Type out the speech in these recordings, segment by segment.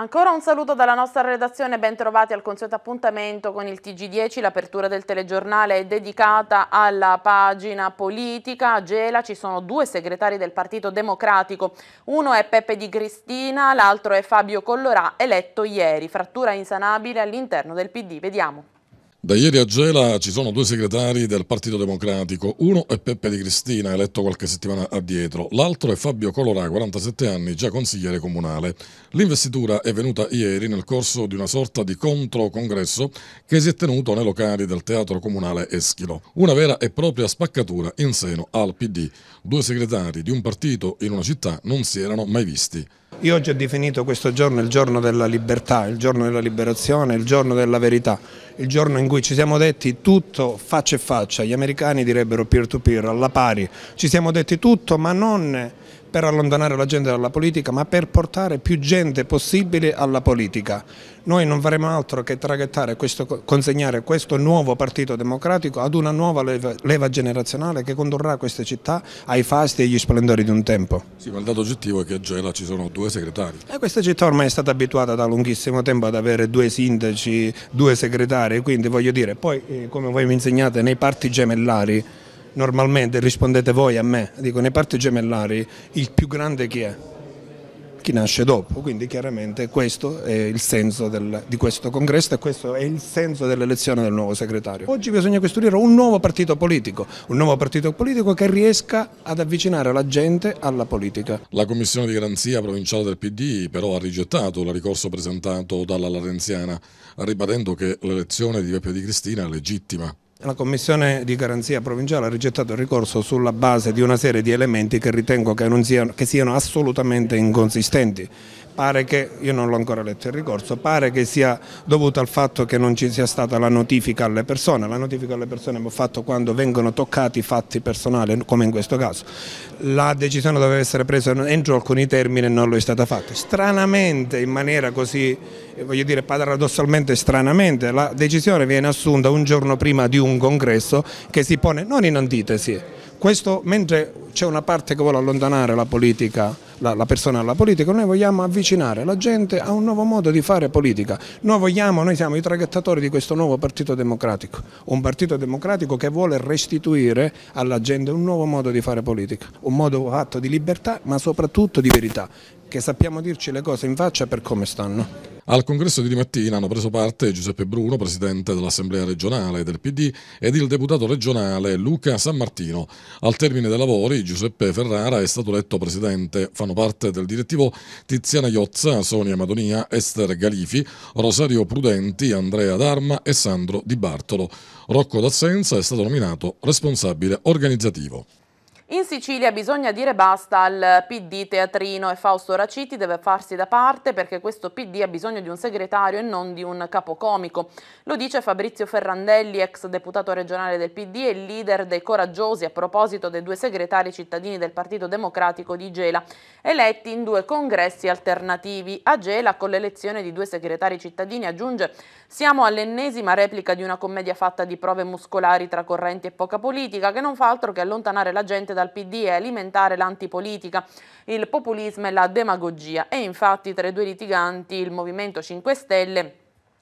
Ancora un saluto dalla nostra redazione, bentrovati al consueto appuntamento con il Tg10, l'apertura del telegiornale è dedicata alla pagina politica, a Gela ci sono due segretari del Partito Democratico, uno è Peppe Di Cristina, l'altro è Fabio Collorà, eletto ieri, frattura insanabile all'interno del PD, vediamo. Da ieri a Gela ci sono due segretari del Partito Democratico, uno è Peppe Di Cristina, eletto qualche settimana addietro, l'altro è Fabio Colorà, 47 anni, già consigliere comunale. L'investitura è venuta ieri nel corso di una sorta di controcongresso che si è tenuto nei locali del Teatro Comunale Eschilo. Una vera e propria spaccatura in seno al PD. Due segretari di un partito in una città non si erano mai visti. Io oggi ho definito questo giorno il giorno della libertà, il giorno della liberazione, il giorno della verità, il giorno in cui ci siamo detti tutto faccia e faccia, gli americani direbbero peer to peer, alla pari, ci siamo detti tutto ma non per allontanare la gente dalla politica, ma per portare più gente possibile alla politica. Noi non faremo altro che traghettare questo, consegnare questo nuovo partito democratico ad una nuova leva, leva generazionale che condurrà queste città ai fasti e agli splendori di un tempo. Sì, ma il dato oggettivo è che a Gela ci sono due segretari. E questa città ormai è stata abituata da lunghissimo tempo ad avere due sindaci, due segretari, quindi voglio dire, poi eh, come voi mi insegnate nei parti gemellari normalmente rispondete voi a me, dico nei parti gemellari il più grande chi è? Chi nasce dopo, quindi chiaramente questo è il senso del, di questo congresso e questo è il senso dell'elezione del nuovo segretario. Oggi bisogna costruire un nuovo partito politico, un nuovo partito politico che riesca ad avvicinare la gente alla politica. La commissione di garanzia provinciale del PD però ha rigettato il ricorso presentato dalla Larenziana, ribadendo che l'elezione di Beppe Di Cristina è legittima. La Commissione di Garanzia Provinciale ha rigettato il ricorso sulla base di una serie di elementi che ritengo che siano, che siano assolutamente inconsistenti pare che, io non l'ho ancora letto il ricorso, pare che sia dovuto al fatto che non ci sia stata la notifica alle persone, la notifica alle persone va fatta quando vengono toccati fatti personali come in questo caso, la decisione doveva essere presa entro alcuni termini e non lo è stata fatta, stranamente in maniera così, eh, voglio dire paradossalmente stranamente, la decisione viene assunta un giorno prima di un congresso che si pone non in antitesi, questo mentre c'è una parte che vuole allontanare la politica la, la persona alla politica, noi vogliamo avvicinare la gente a un nuovo modo di fare politica. Noi vogliamo, noi siamo i traghettatori di questo nuovo Partito Democratico, un Partito Democratico che vuole restituire alla gente un nuovo modo di fare politica, un modo fatto di libertà ma soprattutto di verità che sappiamo dirci le cose in faccia per come stanno. Al congresso di mattina hanno preso parte Giuseppe Bruno, presidente dell'Assemblea regionale del PD, ed il deputato regionale Luca San Martino. Al termine dei lavori Giuseppe Ferrara è stato eletto presidente. Fanno parte del direttivo Tiziana Iozza, Sonia Madonia, Esther Galifi, Rosario Prudenti, Andrea D'Arma e Sandro Di Bartolo. Rocco D'Assenza è stato nominato responsabile organizzativo. In Sicilia bisogna dire basta al PD teatrino e Fausto Raciti deve farsi da parte perché questo PD ha bisogno di un segretario e non di un capocomico. Lo dice Fabrizio Ferrandelli, ex deputato regionale del PD e leader dei coraggiosi a proposito dei due segretari cittadini del Partito Democratico di Gela, eletti in due congressi alternativi. A Gela con l'elezione di due segretari cittadini aggiunge siamo all'ennesima replica di una commedia fatta di prove muscolari tra correnti e poca politica che non fa altro che allontanare la gente dal PD è alimentare l'antipolitica, il populismo e la demagogia e infatti tra i due litiganti il Movimento 5 Stelle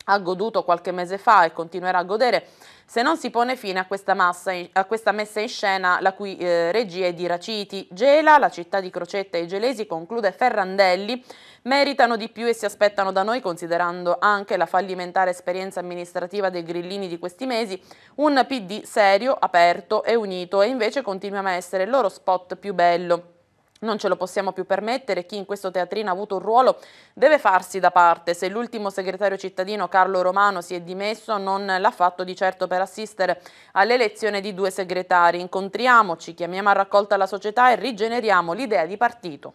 ha goduto qualche mese fa e continuerà a godere se non si pone fine a questa, massa, a questa messa in scena la cui eh, regia è di Raciti. Gela, la città di Crocetta e i gelesi, conclude Ferrandelli, meritano di più e si aspettano da noi, considerando anche la fallimentare esperienza amministrativa dei grillini di questi mesi, un PD serio, aperto e unito e invece continuiamo a essere il loro spot più bello. Non ce lo possiamo più permettere, chi in questo teatrino ha avuto un ruolo deve farsi da parte. Se l'ultimo segretario cittadino Carlo Romano si è dimesso non l'ha fatto di certo per assistere all'elezione di due segretari. Incontriamoci, chiamiamo a raccolta la società e rigeneriamo l'idea di partito.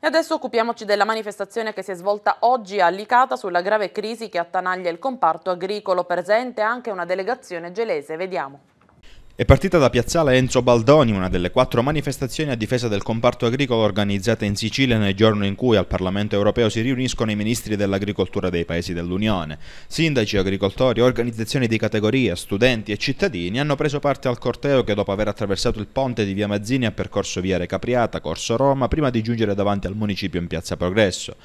E adesso occupiamoci della manifestazione che si è svolta oggi a Licata sulla grave crisi che attanaglia il comparto agricolo. Presente anche una delegazione gelese. Vediamo. È partita da Piazzale Enzo Baldoni, una delle quattro manifestazioni a difesa del comparto agricolo organizzate in Sicilia nel giorno in cui al Parlamento europeo si riuniscono i ministri dell'agricoltura dei paesi dell'Unione. Sindaci, agricoltori, organizzazioni di categoria, studenti e cittadini hanno preso parte al corteo che dopo aver attraversato il ponte di Via Mazzini ha percorso Via Recapriata, Corso Roma, prima di giungere davanti al municipio in Piazza Progresso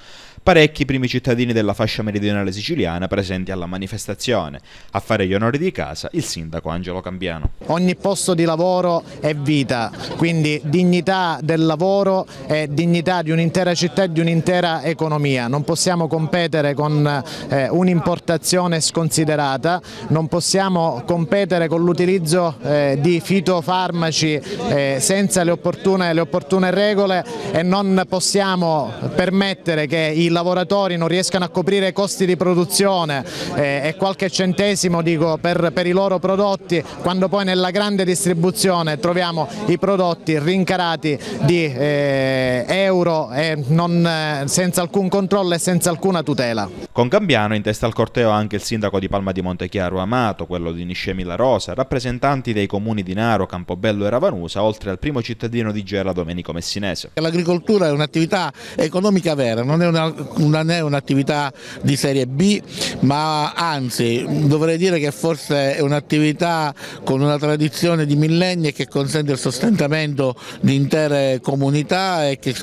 parecchi primi cittadini della fascia meridionale siciliana presenti alla manifestazione. A fare gli onori di casa il sindaco Angelo Cambiano. Ogni posto di lavoro è vita, quindi dignità del lavoro è dignità di un'intera città e di un'intera economia. Non possiamo competere con eh, un'importazione sconsiderata, non possiamo competere con l'utilizzo eh, di fitofarmaci eh, senza le opportune, le opportune regole e non possiamo permettere che i lavoratori non riescano a coprire i costi di produzione eh, e qualche centesimo dico, per, per, i loro prodotti, quando poi nella grande distribuzione troviamo i prodotti rincarati di eh, euro non, eh, senza alcun controllo e senza alcuna tutela. Con Gambiano in testa al corteo anche il sindaco di Palma di Montechiaro Amato, quello di Niscemi La Rosa, rappresentanti dei comuni di Naro, Campobello e Ravanusa, oltre al primo cittadino di Gera Domenico Messinese. L'agricoltura è un'attività economica vera, non è una non è un'attività di serie B, ma anzi dovrei dire che forse è un'attività con una tradizione di millenni e che consente il sostentamento di intere comunità e che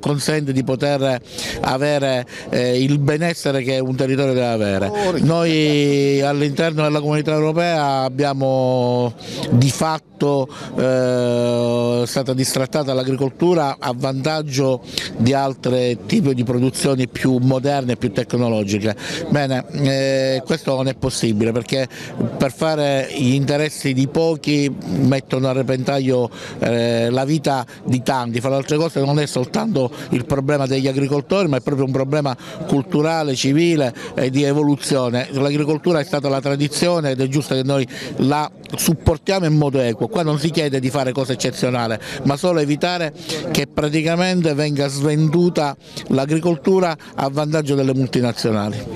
consente di poter avere eh, il benessere che un territorio deve avere. Noi all'interno della comunità europea abbiamo di fatto eh, stata distrattata l'agricoltura a vantaggio di altri tipi di produzioni quindi più moderna e più tecnologica. Bene, eh, questo non è possibile perché per fare gli interessi di pochi mettono a repentaglio eh, la vita di tanti, fra le altre cose non è soltanto il problema degli agricoltori ma è proprio un problema culturale, civile e di evoluzione. L'agricoltura è stata la tradizione ed è giusto che noi la supportiamo in modo equo, qua non si chiede di fare cose eccezionali, ma solo evitare che praticamente venga svenduta l'agricoltura a vantaggio delle multinazionali.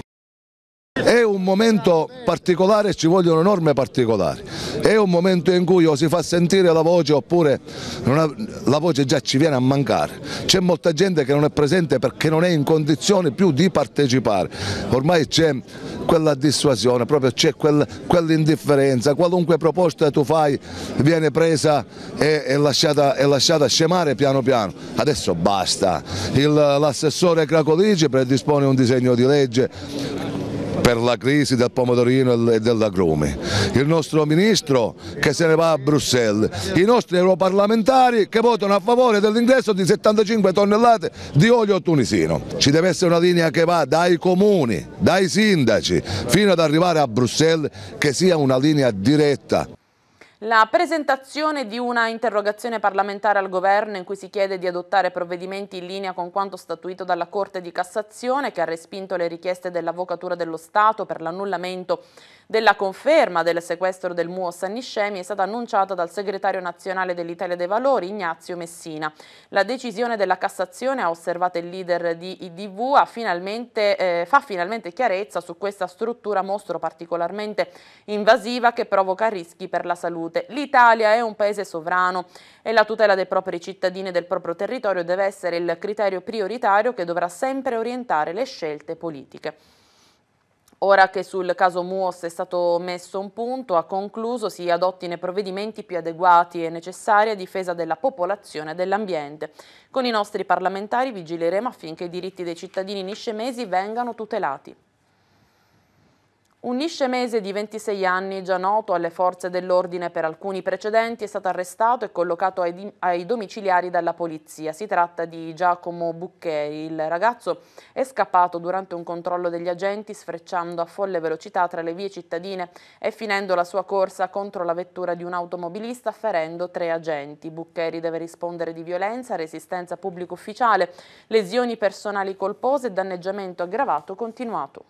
È un momento particolare, ci vogliono norme particolari, è un momento in cui o si fa sentire la voce oppure ha, la voce già ci viene a mancare, c'è molta gente che non è presente perché non è in condizione più di partecipare, ormai c'è quella dissuasione, proprio c'è quel, quell'indifferenza, qualunque proposta tu fai viene presa e, e, lasciata, e lasciata, scemare piano piano. Adesso basta, l'assessore Cracolici predispone un disegno di legge per la crisi del pomodorino e dell'agrume, il nostro ministro che se ne va a Bruxelles, i nostri europarlamentari che votano a favore dell'ingresso di 75 tonnellate di olio tunisino. Ci deve essere una linea che va dai comuni, dai sindaci, fino ad arrivare a Bruxelles che sia una linea diretta. La presentazione di una interrogazione parlamentare al governo in cui si chiede di adottare provvedimenti in linea con quanto statuito dalla Corte di Cassazione che ha respinto le richieste dell'Avvocatura dello Stato per l'annullamento della conferma del sequestro del MUO San Niscemi è stata annunciata dal segretario nazionale dell'Italia dei Valori Ignazio Messina. La decisione della Cassazione, ha osservato il leader di IDV, finalmente, eh, fa finalmente chiarezza su questa struttura mostro particolarmente invasiva che provoca rischi per la salute salute. L'Italia è un paese sovrano e la tutela dei propri cittadini e del proprio territorio deve essere il criterio prioritario che dovrà sempre orientare le scelte politiche. Ora che sul caso Muos è stato messo un punto, ha concluso si adottino provvedimenti più adeguati e necessari a difesa della popolazione e dell'ambiente. Con i nostri parlamentari vigileremo affinché i diritti dei cittadini niscemesi vengano tutelati. Un niscemese di 26 anni, già noto alle forze dell'ordine per alcuni precedenti, è stato arrestato e collocato ai, ai, domiciliari dalla polizia. Si tratta di Giacomo Buccheri. Il ragazzo è scappato durante un controllo degli agenti, sfrecciando a folle velocità tra le vie cittadine e finendo la sua corsa contro la vettura di un automobilista, ferendo tre agenti. Buccheri deve rispondere di violenza, resistenza pubblico ufficiale, lesioni personali colpose e danneggiamento aggravato continuato.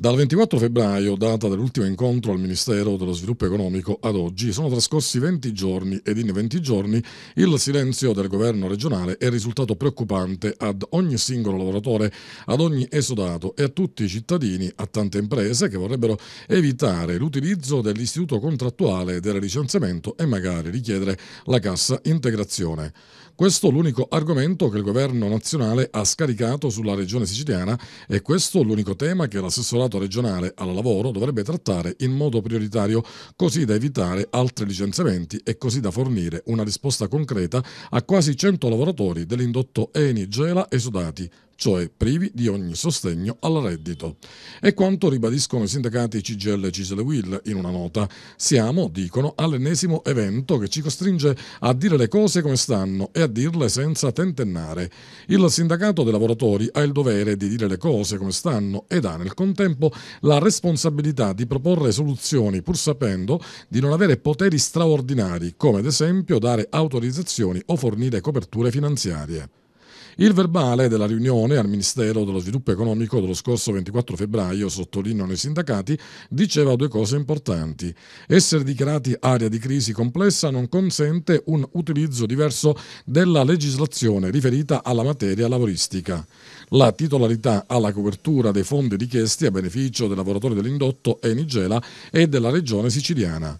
Dal 24 febbraio, data dell'ultimo incontro al Ministero dello Sviluppo Economico, ad oggi sono trascorsi 20 giorni ed in 20 giorni il silenzio del governo regionale è risultato preoccupante ad ogni singolo lavoratore, ad ogni esodato e a tutti i cittadini, a tante imprese che vorrebbero evitare l'utilizzo dell'istituto contrattuale del licenziamento e magari richiedere la cassa integrazione. Questo è l'unico argomento che il governo nazionale ha scaricato sulla regione siciliana e questo è l'unico tema che l'assessorato Comitato regionale al lavoro dovrebbe trattare in modo prioritario, così da evitare altri licenziamenti e così da fornire una risposta concreta a quasi 100 lavoratori dell'indotto Eni Gela e esodati cioè privi di ogni sostegno al reddito. È quanto ribadiscono i sindacati CGL e Cisle Will in una nota. Siamo, dicono, all'ennesimo evento che ci costringe a dire le cose come stanno e a dirle senza tentennare. Il sindacato dei lavoratori ha il dovere di dire le cose come stanno ed ha nel contempo la responsabilità di proporre soluzioni pur sapendo di non avere poteri straordinari come ad esempio dare autorizzazioni o fornire coperture finanziarie. Il verbale della riunione al Ministero dello Sviluppo Economico dello scorso 24 febbraio, sottolineano i sindacati, diceva due cose importanti. Essere dichiarati area di crisi complessa non consente un utilizzo diverso della legislazione riferita alla materia lavoristica. La titolarità alla copertura dei fondi richiesti a beneficio dei lavoratori dell'indotto è Nigela e della regione siciliana.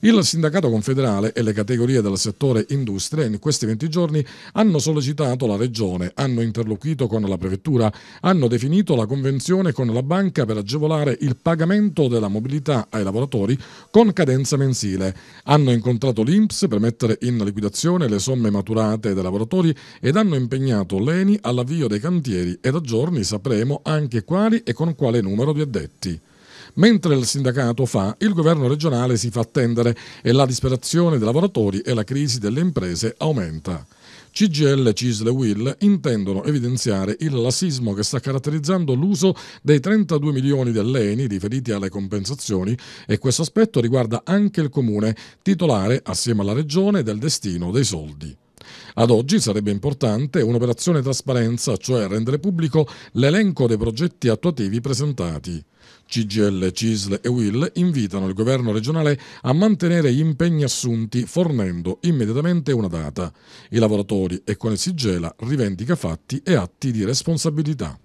Il sindacato confederale e le categorie del settore industria in questi 20 giorni hanno sollecitato la Regione, hanno interloquito con la Prefettura, hanno definito la convenzione con la banca per agevolare il pagamento della mobilità ai lavoratori con cadenza mensile, hanno incontrato l'INPS per mettere in liquidazione le somme maturate dai lavoratori ed hanno impegnato l'ENI all'avvio dei cantieri e da giorni sapremo anche quali e con quale numero di addetti. Mentre il sindacato fa, il governo regionale si fa attendere e la disperazione dei lavoratori e la crisi delle imprese aumenta. CGL, Cisle e Will intendono evidenziare il lassismo che sta caratterizzando l'uso dei 32 milioni dell'ENI riferiti alle compensazioni e questo aspetto riguarda anche il comune, titolare assieme alla regione del destino dei soldi. Ad oggi sarebbe importante un'operazione trasparenza, cioè rendere pubblico l'elenco dei progetti attuativi presentati. CGL, CISL e WIL invitano il governo regionale a mantenere gli impegni assunti fornendo immediatamente una data. I lavoratori e con il Sigela rivendica fatti e atti di responsabilità.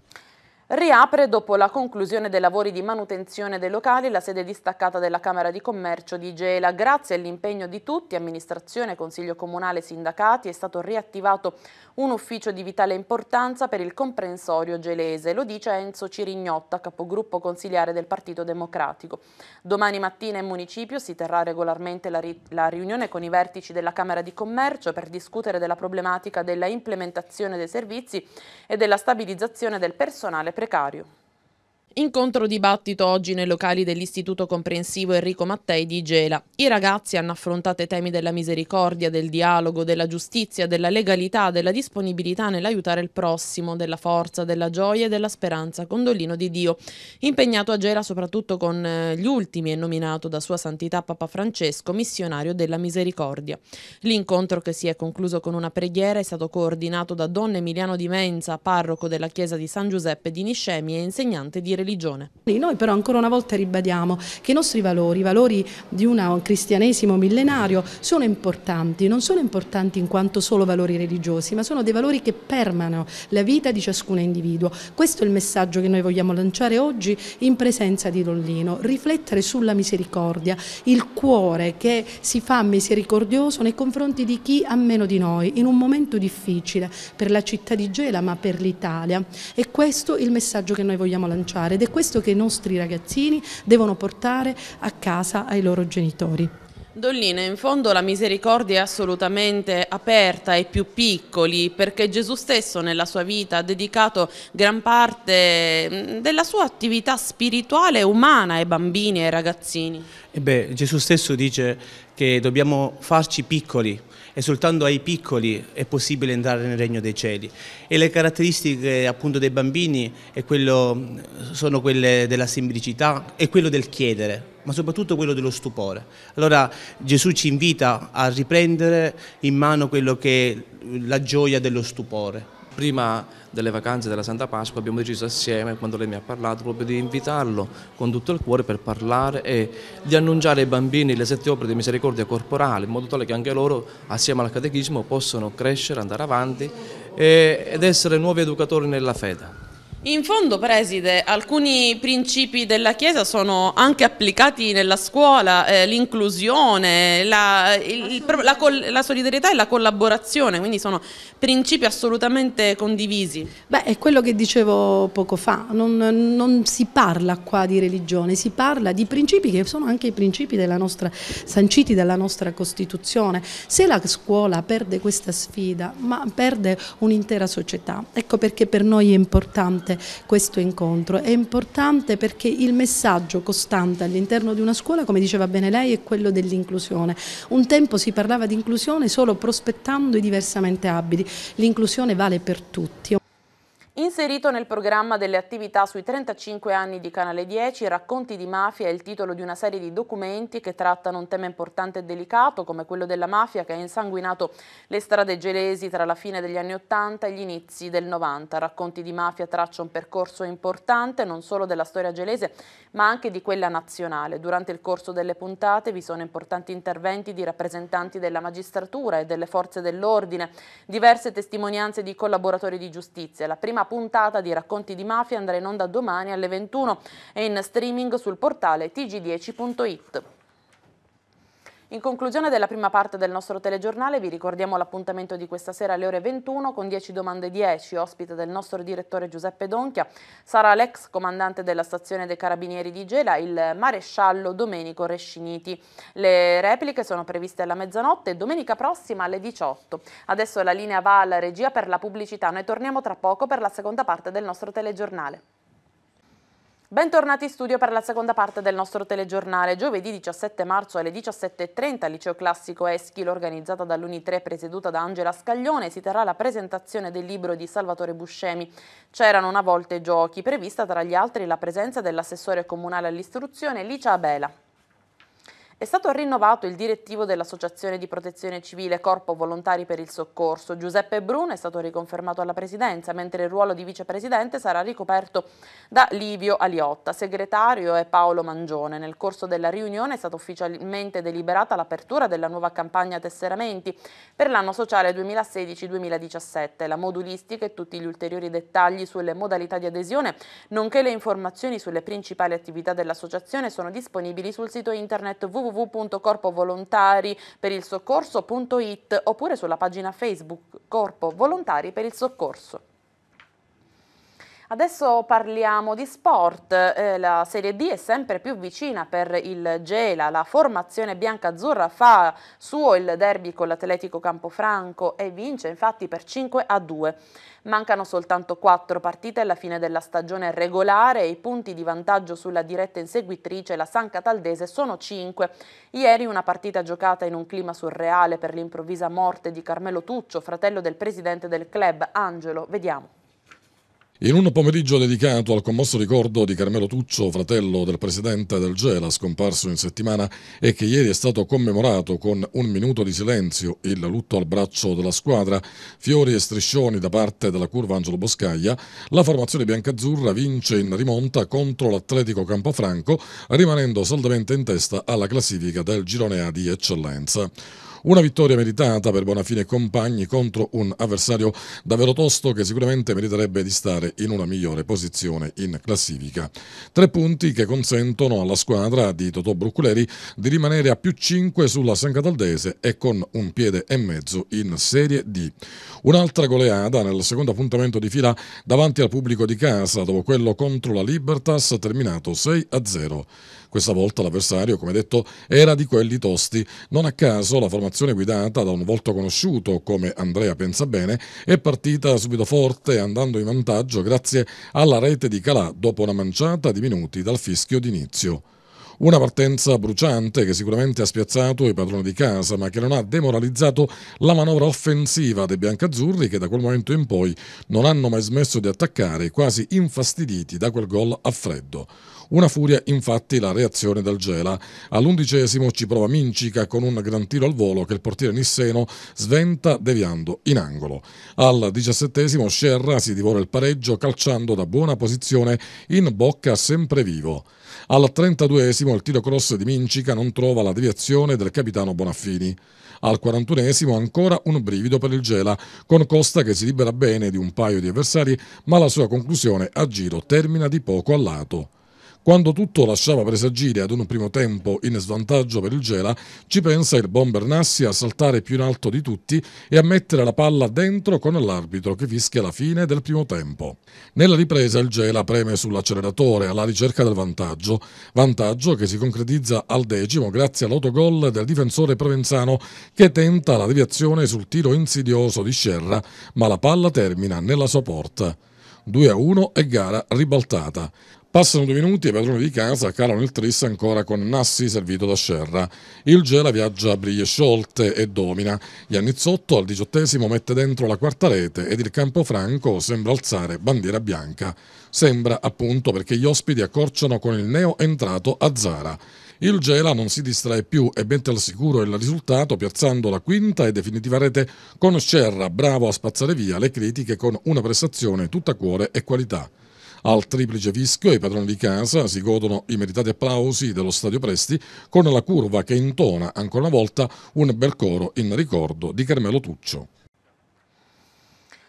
Riapre dopo la conclusione dei lavori di manutenzione dei locali la sede distaccata della Camera di Commercio di Gela. Grazie all'impegno di tutti, amministrazione, consiglio comunale, sindacati, è stato riattivato un ufficio di vitale importanza per il comprensorio gelese. Lo dice Enzo Cirignotta, capogruppo consigliare del Partito Democratico. Domani mattina in municipio si terrà regolarmente la, ri la riunione con i vertici della Camera di Commercio per discutere della problematica della implementazione dei servizi e della stabilizzazione del personale precário. Incontro dibattito oggi nei locali dell'Istituto Comprensivo Enrico Mattei di Gela. I ragazzi hanno affrontato i temi della misericordia, del dialogo, della giustizia, della legalità, della disponibilità nell'aiutare il prossimo, della forza, della gioia e della speranza, condolino di Dio, impegnato a Gela soprattutto con eh, gli ultimi e nominato da Sua Santità Papa Francesco missionario della misericordia. L'incontro che si è concluso con una preghiera è stato coordinato da Don Emiliano Di Menza, parroco della chiesa di San Giuseppe di Niscemi e insegnante di religione. Noi però ancora una volta ribadiamo che i nostri valori, i valori di un cristianesimo millenario sono importanti, non sono importanti in quanto solo valori religiosi, ma sono dei valori che permano la vita di ciascun individuo. Questo è il messaggio che noi vogliamo lanciare oggi in presenza di Lollino, riflettere sulla misericordia, il cuore che si fa misericordioso nei confronti di chi ha meno di noi, in un momento difficile per la città di Gela ma per l'Italia. E questo è il messaggio che noi vogliamo lanciare fare ed è questo che i nostri ragazzini devono portare a casa ai loro genitori. Dollina, in fondo la misericordia è assolutamente aperta ai più piccoli perché Gesù stesso nella sua vita ha dedicato gran parte mm, della sua attività spirituale e umana ai bambini e ai ragazzini. Beh, Gesù stesso dice che dobbiamo farci piccoli e soltanto ai piccoli è possibile entrare nel regno dei cieli. E le caratteristiche appunto dei bambini quello, sono quelle della semplicità e quello del chiedere, ma soprattutto quello dello stupore. Allora Gesù ci invita a riprendere in mano quello che è la gioia dello stupore prima delle vacanze della Santa Pasqua abbiamo deciso assieme, quando lei mi ha parlato, proprio di invitarlo con tutto il cuore per parlare e di annunciare ai bambini le sette opere di misericordia corporale, in modo tale che anche loro, assieme al catechismo, possano crescere, andare avanti ed essere nuovi educatori nella fede. In fondo, Preside, alcuni principi della Chiesa sono anche applicati nella scuola, eh, l'inclusione, la, la, la, solidarietà e la collaborazione, quindi sono principi assolutamente condivisi. Beh, è quello che dicevo poco fa, non, non si parla qua di religione, si parla di principi che sono anche i principi della nostra, sanciti dalla nostra Costituzione. Se la scuola perde questa sfida, ma perde un'intera società, ecco perché per noi è importante importante questo incontro, è importante perché il messaggio costante all'interno di una scuola, come diceva bene lei, è quello dell'inclusione. Un tempo si parlava di inclusione solo prospettando i diversamente abili, l'inclusione vale per tutti. Inserito nel programma delle attività sui 35 anni di Canale 10, Racconti di mafia è il titolo di una serie di documenti che trattano un tema importante e delicato come quello della mafia che ha insanguinato le strade gelesi tra la fine degli anni 80 e gli inizi del 90. Racconti di mafia traccia un percorso importante non solo della storia gelese ma anche di quella nazionale. Durante il corso delle puntate vi sono importanti interventi di rappresentanti della magistratura e delle forze dell'ordine, diverse testimonianze di collaboratori di giustizia. La prima puntata di Racconti di Mafia andrà in onda domani alle 21 e in streaming sul portale tg10.it. In conclusione della prima parte del nostro telegiornale vi ricordiamo l'appuntamento di questa sera alle ore 21 con 10 domande 10. Ospite del nostro direttore Giuseppe Donchia sarà l'ex comandante della stazione dei Carabinieri di Gela, il maresciallo Domenico Resciniti. Le repliche sono previste alla mezzanotte domenica prossima alle 18. Adesso la linea va alla regia per la pubblicità. Noi torniamo tra poco per la seconda parte del nostro telegiornale. Bentornati in studio per la seconda parte del nostro telegiornale. Giovedì 17 marzo alle 17.30 al Liceo Classico Eschil, organizzata dall'Uni3 presieduta da Angela Scaglione, si terrà la presentazione del libro di Salvatore Buscemi. C'erano una volta i giochi, prevista tra gli altri la presenza dell'assessore comunale all'istruzione Licia Abela. È stato rinnovato il direttivo dell'Associazione di Protezione Civile Corpo Volontari per il Soccorso. Giuseppe Brun è stato riconfermato alla presidenza, mentre il ruolo di vicepresidente sarà ricoperto da Livio Aliotta, segretario e Paolo Mangione. Nel corso della riunione è stata ufficialmente deliberata l'apertura della nuova campagna Tesseramenti per l'anno sociale 2016-2017, la modulistica e tutti gli ulteriori dettagli sulle modalità di adesione, nonché le informazioni sulle principali attività dell'associazione sono disponibili sul sito internet www www.corpovolontariperilsoccorso.it oppure sulla pagina Facebook Corpo Volontari per il Soccorso. Adesso parliamo di sport, eh, la Serie D è sempre più vicina per il Gela, la formazione bianca-azzurra fa suo il derby con l'Atletico Campofranco e vince infatti per 5 a 2. Mancano soltanto 4 partite alla fine della stagione regolare e i punti di vantaggio sulla diretta inseguitrice, la San Cataldese, sono 5. Ieri una partita giocata in un clima surreale per l'improvvisa morte di Carmelo Tuccio, fratello del presidente del club, Angelo. Vediamo. In un pomeriggio dedicato al commosso ricordo di Carmelo Tuccio, fratello del presidente del Gela, scomparso in settimana e che ieri è stato commemorato con un minuto di silenzio, il lutto al braccio della squadra, fiori e striscioni da parte della curva Angelo Boscaglia, la formazione biancazzurra vince in rimonta contro l'Atletico Campofranco, rimanendo saldamente in testa alla classifica del girone A di eccellenza. Una vittoria meritata per Bonafine e compagni contro un avversario davvero tosto che sicuramente meriterebbe di stare in una migliore posizione in classifica. Tre punti che consentono alla squadra di Totò Brucculeri di rimanere a più 5 sulla San Cataldese e con un piede e mezzo in Serie D. Un'altra goleada nel secondo appuntamento di fila davanti al pubblico di casa dopo quello contro la Libertas terminato 6 a 0. Questa volta l'avversario, come detto, era di quelli tosti. Non a caso la formazione guidata da un volto conosciuto come Andrea Pensabene è partita subito forte andando in vantaggio grazie alla rete di Calà dopo una manciata di minuti dal fischio d'inizio. Una partenza bruciante che sicuramente ha spiazzato i padroni di casa, ma che non ha demoralizzato la manovra offensiva dei biancazzurri che da quel momento in poi non hanno mai smesso di attaccare, quasi infastiditi da quel gol a freddo. Una furia infatti la reazione del Gela. All'undicesimo ci prova Mincica con un gran tiro al volo che il portiere Nisseno sventa deviando in angolo. Al diciassettesimo Scerra si divora il pareggio calciando da buona posizione in bocca sempre vivo. Al trentaduesimo il tiro cross di Mincica non trova la deviazione del capitano Bonaffini. Al quarantunesimo ancora un brivido per il Gela, con Costa che si libera bene di un paio di avversari, ma la sua conclusione a giro termina di poco a lato. Quando tutto lasciava presagire ad un primo tempo in svantaggio per il Gela, ci pensa il bomber Nassi a saltare più in alto di tutti e a mettere la palla dentro con l'arbitro che fischia la fine del primo tempo. Nella ripresa il Gela preme sull'acceleratore alla ricerca del vantaggio, vantaggio che si concretizza al decimo grazie all'autogol del difensore provenzano che tenta la deviazione sul tiro insidioso di Scerra, ma la palla termina nella sua porta. 2 a 1 e gara ribaltata. Passano due minuti e padrone di casa calano il tris ancora con Nassi servito da Scerra. Il Gela viaggia a briglie sciolte e domina. Iannizzotto al diciottesimo mette dentro la quarta rete ed il Campofranco sembra alzare bandiera bianca. Sembra appunto perché gli ospiti accorciano con il neo entrato a Zara. Il Gela non si distrae più e mette al sicuro il risultato piazzando la quinta e definitiva rete con Scerra, bravo a spazzare via le critiche con una prestazione tutta cuore e qualità. Al triplice fischio i padroni di casa si godono i meritati applausi dello Stadio Presti con la curva che intona ancora una volta un bel coro in ricordo di Carmelo Tuccio.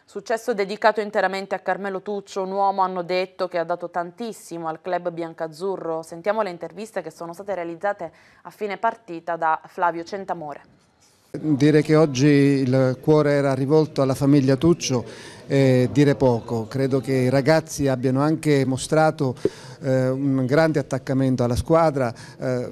Successo dedicato interamente a Carmelo Tuccio, un uomo hanno detto che ha dato tantissimo al club biancazzurro. Sentiamo le interviste che sono state realizzate a fine partita da Flavio Centamore. Dire che oggi il cuore era rivolto alla famiglia Tuccio eh, dire poco. Credo che i ragazzi abbiano anche mostrato eh, un grande attaccamento alla squadra, eh,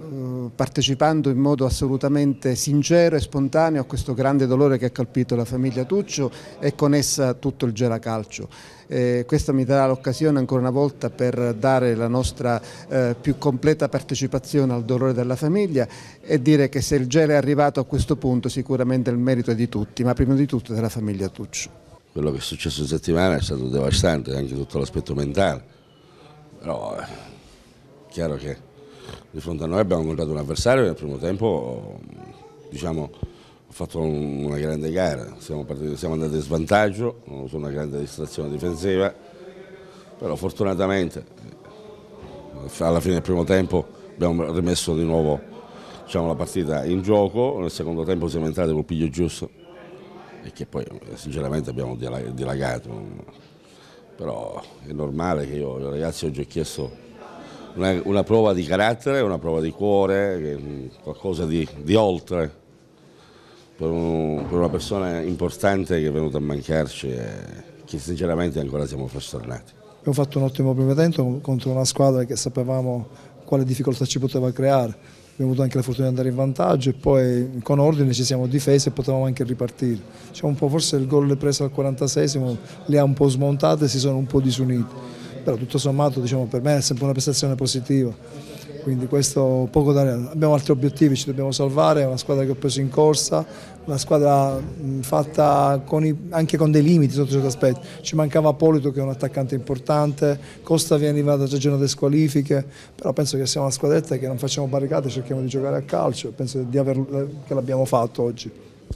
partecipando in modo assolutamente sincero e spontaneo a questo grande dolore che ha colpito la famiglia Tuccio e con essa tutto il Gelacalcio. Eh, questa mi darà l'occasione ancora una volta per dare la nostra eh, più completa partecipazione al dolore della famiglia e dire che se il gel è arrivato a questo punto sicuramente il merito è di tutti, ma prima di tutto della famiglia Tuccio quello che è successo in settimana è stato devastante, anche tutto l'aspetto mentale. Però è eh, chiaro che di fronte a noi abbiamo incontrato un avversario che nel primo tempo diciamo, ha fatto una grande gara, siamo, partiti, siamo andati in svantaggio, su una grande distrazione difensiva, però fortunatamente eh, alla fine del primo tempo abbiamo rimesso di nuovo diciamo, la partita in gioco, nel secondo tempo siamo entrati col piglio giusto perché poi sinceramente abbiamo dilagato, però è normale che io, ragazzi, oggi ho chiesto una, una, prova di carattere, una prova di cuore, mm, qualcosa di, di oltre per, un, per, una persona importante che è venuta a mancarci e che sinceramente ancora siamo frasternati. Abbiamo fatto un ottimo primo tempo contro una squadra che sapevamo quale difficoltà ci poteva creare, abbiamo avuto anche la fortuna di andare in vantaggio e poi con ordine ci siamo difesi e potevamo anche ripartire. Diciamo forse il gol preso al 46 le ha un po' smontate e si sono un po' disunite, però tutto sommato diciamo, per me è sempre una prestazione positiva quindi questo poco da abbiamo altri obiettivi, ci dobbiamo salvare, è una squadra che ho preso in corsa, una squadra fatta con i, anche con dei limiti sotto certi aspetti, ci mancava Polito che è un attaccante importante, Costa viene arrivata già giorno delle squalifiche, però penso che siamo una squadretta che non facciamo barricate, cerchiamo di giocare a calcio, penso aver, che l'abbiamo fatto oggi.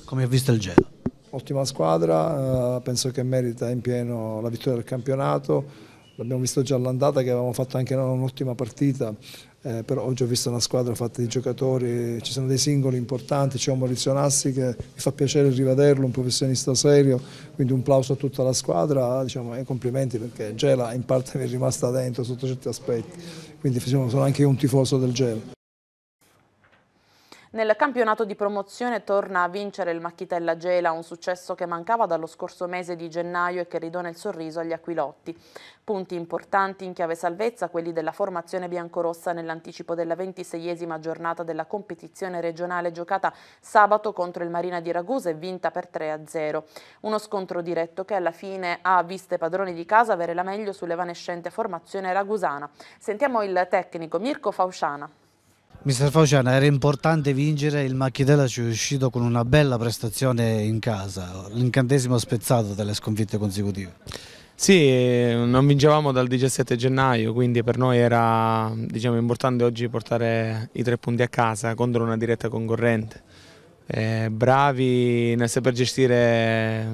Come ha visto il Gela? Ottima squadra, eh, penso che merita in pieno la vittoria del campionato, l'abbiamo visto già all'andata che avevamo fatto anche un'ottima partita, eh, però oggi ho visto una squadra fatta di giocatori, ci sono dei singoli importanti, c'è un Maurizio Nassi che mi fa piacere rivederlo, un professionista serio, quindi un plauso a tutta la squadra diciamo, e complimenti perché Gela in parte mi è rimasta dentro sotto certi aspetti, quindi diciamo, sono anche un tifoso del Gela. Nel campionato di promozione torna a vincere il Macchitella Gela, un successo che mancava dallo scorso mese di gennaio e che ridona il sorriso agli aquilotti. Punti importanti in chiave salvezza quelli della formazione biancorossa nell'anticipo della ventiseiesima giornata della competizione regionale giocata sabato contro il Marina di Ragusa e vinta per 3-0. Uno scontro diretto che alla fine ha viste padroni di casa avere la meglio sull'evanescente formazione ragusana. Sentiamo il tecnico Mirko Fausciana. Mister Fauciano, era importante vincere, il Macchitella ci è uscito con una bella prestazione in casa, l'incantesimo spezzato dalle sconfitte consecutive. Sì, eh, non vincevamo dal 17 gennaio, quindi per noi era diciamo, importante oggi portare i tre punti a casa contro una diretta concorrente. Eh, bravi nel saper gestire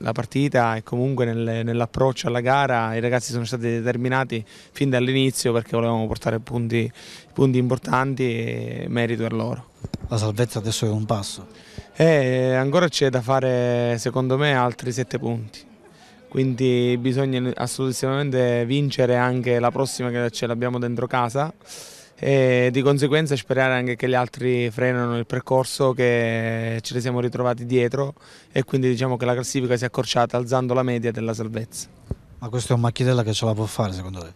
la partita e comunque nel, nell'approccio alla gara i ragazzi sono stati determinati fin dall'inizio perché volevamo portare punti punti importanti e merito per loro. La salvezza adesso è un passo? Eh, ancora c'è da fare secondo me altri sette punti, quindi bisogna assolutamente vincere anche la prossima che ce l'abbiamo dentro casa e di conseguenza sperare anche che gli altri frenano il percorso che ce ne siamo ritrovati dietro e quindi diciamo che la classifica si è accorciata alzando la media della salvezza. Ma questo è un Macchiatella che ce la può fare secondo te?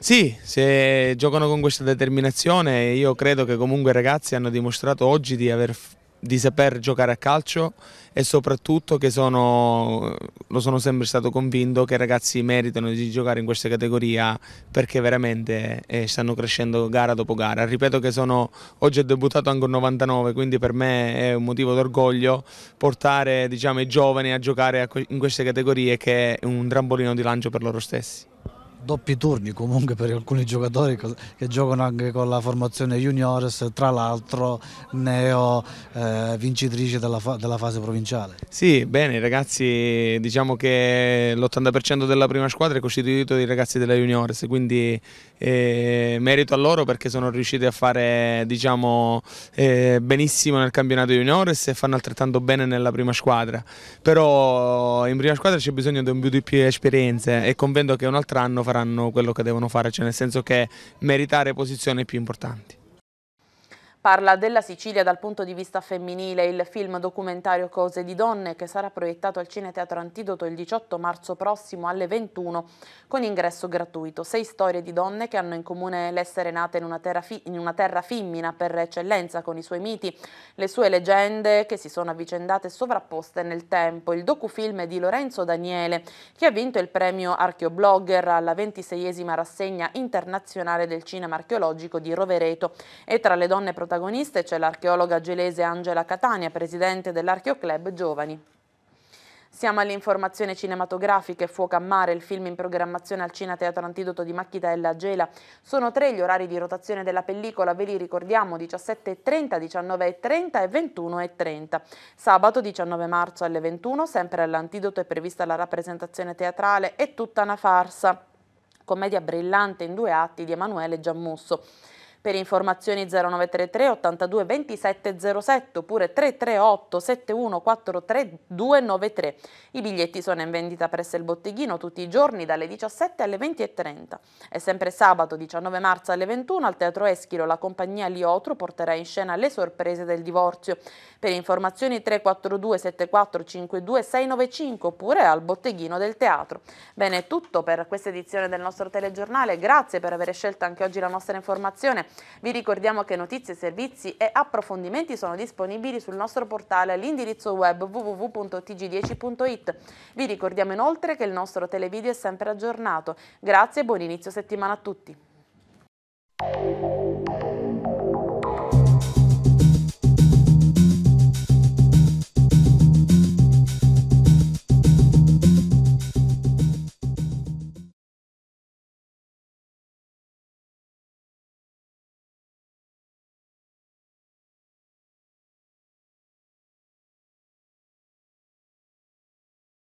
Sì, se giocano con questa determinazione io credo che comunque i ragazzi hanno dimostrato oggi di, aver, di saper giocare a calcio e soprattutto che sono, lo sono sempre stato convinto che i ragazzi meritano di giocare in questa categoria perché veramente eh, stanno crescendo gara dopo gara. Ripeto che sono, oggi ho debuttato anche un 99 quindi per me è un motivo d'orgoglio portare diciamo, i giovani a giocare in queste categorie che è un trampolino di lancio per loro stessi doppi turni comunque per alcuni giocatori che giocano anche con la formazione juniores, tra l'altro neo eh, vincitrice della, fa della, fase provinciale. Sì, bene, ragazzi, diciamo che l'80% della prima squadra è costituito dai ragazzi della juniores, quindi eh, merito a loro perché sono riusciti a fare diciamo, eh, benissimo nel campionato juniores e fanno altrettanto bene nella prima squadra. Però in prima squadra c'è bisogno di un più di più esperienze e convento che un altro anno faranno quello che devono fare, cioè nel senso che meritare posizioni più importanti. Parla della Sicilia dal punto di vista femminile il film documentario Cose di donne che sarà proiettato al Cineteatro Antidoto il 18 marzo prossimo alle 21 con ingresso gratuito. Sei storie di donne che hanno in comune l'essere nate in una, terra, in una terra femmina per eccellenza con i suoi miti, le sue leggende che si sono avvicendate e sovrapposte nel tempo. Il docufilm è di Lorenzo Daniele che ha vinto il premio Archeoblogger alla 26esima rassegna internazionale del cinema archeologico di Rovereto e tra le donne protagoniste protagoniste c'è l'archeologa gelese Angela Catania, presidente dell'Archeoclub Giovani. Siamo all'informazione cinematografica e Fuoco a mare, il film in programmazione al Cina Teatro Antidoto di Macchitella Gela. Sono tre gli orari di rotazione della pellicola, ve li ricordiamo 17.30, 19.30 e 21.30. Sabato 19 marzo alle 21, sempre all'Antidoto è prevista la rappresentazione teatrale È tutta una farsa, commedia brillante in due atti di Emanuele Giammusso. Per informazioni 0933 82 27 07 oppure 338 71 43 293. I biglietti sono in vendita presso il botteghino tutti i giorni dalle 17 alle 20.30. E sempre sabato 19 marzo alle 21 al Teatro Eschilo la compagnia Liotro porterà in scena le sorprese del divorzio. Per informazioni 342 74 52 695 oppure al botteghino del teatro. Bene, è tutto per questa edizione del nostro telegiornale. Grazie per aver scelto anche oggi la nostra informazione. Vi ricordiamo che notizie, servizi e approfondimenti sono disponibili sul nostro portale all'indirizzo web www.tg10.it. Vi ricordiamo inoltre che il nostro televideo è sempre aggiornato. Grazie e buon inizio settimana a tutti.